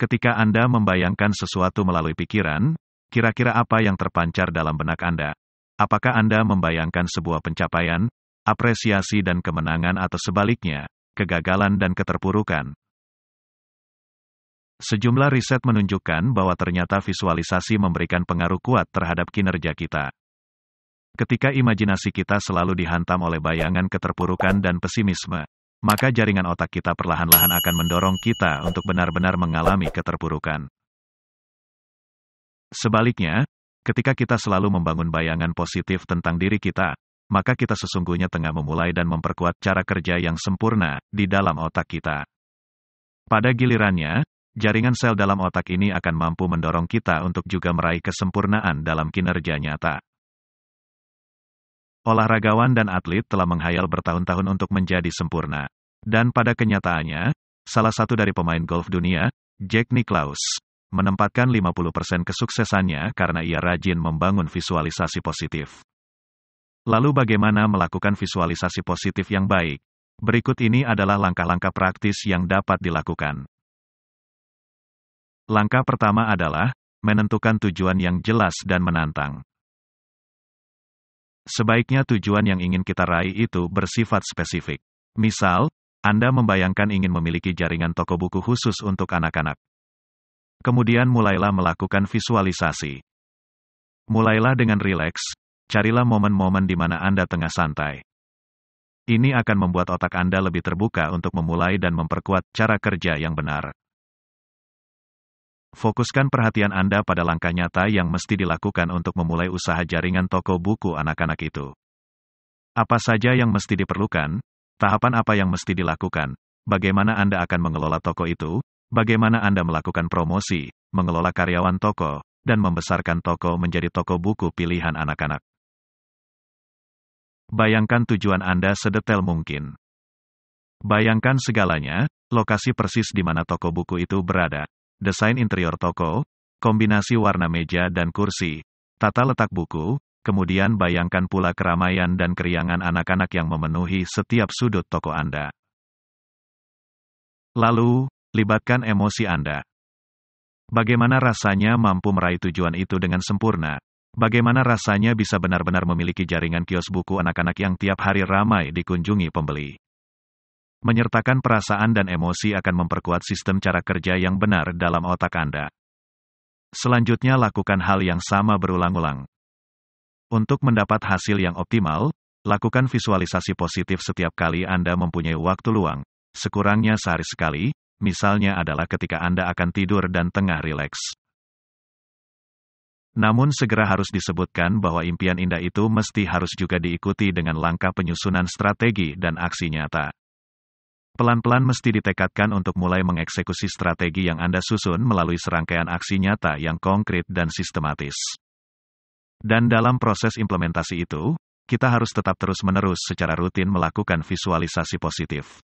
Ketika Anda membayangkan sesuatu melalui pikiran, kira-kira apa yang terpancar dalam benak Anda? Apakah Anda membayangkan sebuah pencapaian, apresiasi dan kemenangan atau sebaliknya, kegagalan dan keterpurukan? Sejumlah riset menunjukkan bahwa ternyata visualisasi memberikan pengaruh kuat terhadap kinerja kita. Ketika imajinasi kita selalu dihantam oleh bayangan keterpurukan dan pesimisme, maka jaringan otak kita perlahan-lahan akan mendorong kita untuk benar-benar mengalami keterpurukan. Sebaliknya, ketika kita selalu membangun bayangan positif tentang diri kita, maka kita sesungguhnya tengah memulai dan memperkuat cara kerja yang sempurna di dalam otak kita. Pada gilirannya, jaringan sel dalam otak ini akan mampu mendorong kita untuk juga meraih kesempurnaan dalam kinerja nyata. Olahragawan dan atlet telah menghayal bertahun-tahun untuk menjadi sempurna. Dan pada kenyataannya, salah satu dari pemain golf dunia, Jack Nicklaus, menempatkan 50% kesuksesannya karena ia rajin membangun visualisasi positif. Lalu bagaimana melakukan visualisasi positif yang baik? Berikut ini adalah langkah-langkah praktis yang dapat dilakukan. Langkah pertama adalah menentukan tujuan yang jelas dan menantang. Sebaiknya tujuan yang ingin kita raih itu bersifat spesifik. Misal, Anda membayangkan ingin memiliki jaringan toko buku khusus untuk anak-anak. Kemudian mulailah melakukan visualisasi. Mulailah dengan rileks, carilah momen-momen di mana Anda tengah santai. Ini akan membuat otak Anda lebih terbuka untuk memulai dan memperkuat cara kerja yang benar. Fokuskan perhatian Anda pada langkah nyata yang mesti dilakukan untuk memulai usaha jaringan toko buku anak-anak itu. Apa saja yang mesti diperlukan? Tahapan apa yang mesti dilakukan? Bagaimana Anda akan mengelola toko itu? Bagaimana Anda melakukan promosi, mengelola karyawan toko, dan membesarkan toko menjadi toko buku pilihan anak-anak? Bayangkan tujuan Anda sedetail mungkin. Bayangkan segalanya, lokasi persis di mana toko buku itu berada, desain interior toko, kombinasi warna meja dan kursi, tata letak buku, kemudian bayangkan pula keramaian dan keriangan anak-anak yang memenuhi setiap sudut toko Anda. Lalu, libatkan emosi Anda. Bagaimana rasanya mampu meraih tujuan itu dengan sempurna? Bagaimana rasanya bisa benar-benar memiliki jaringan kios buku anak-anak yang tiap hari ramai dikunjungi pembeli? Menyertakan perasaan dan emosi akan memperkuat sistem cara kerja yang benar dalam otak Anda. Selanjutnya lakukan hal yang sama berulang-ulang. Untuk mendapat hasil yang optimal, lakukan visualisasi positif setiap kali Anda mempunyai waktu luang, sekurangnya sehari sekali, misalnya adalah ketika Anda akan tidur dan tengah rileks. Namun segera harus disebutkan bahwa impian indah itu mesti harus juga diikuti dengan langkah penyusunan strategi dan aksi nyata. Pelan-pelan mesti ditekadkan untuk mulai mengeksekusi strategi yang Anda susun melalui serangkaian aksi nyata yang konkret dan sistematis. Dan dalam proses implementasi itu, kita harus tetap terus-menerus secara rutin melakukan visualisasi positif.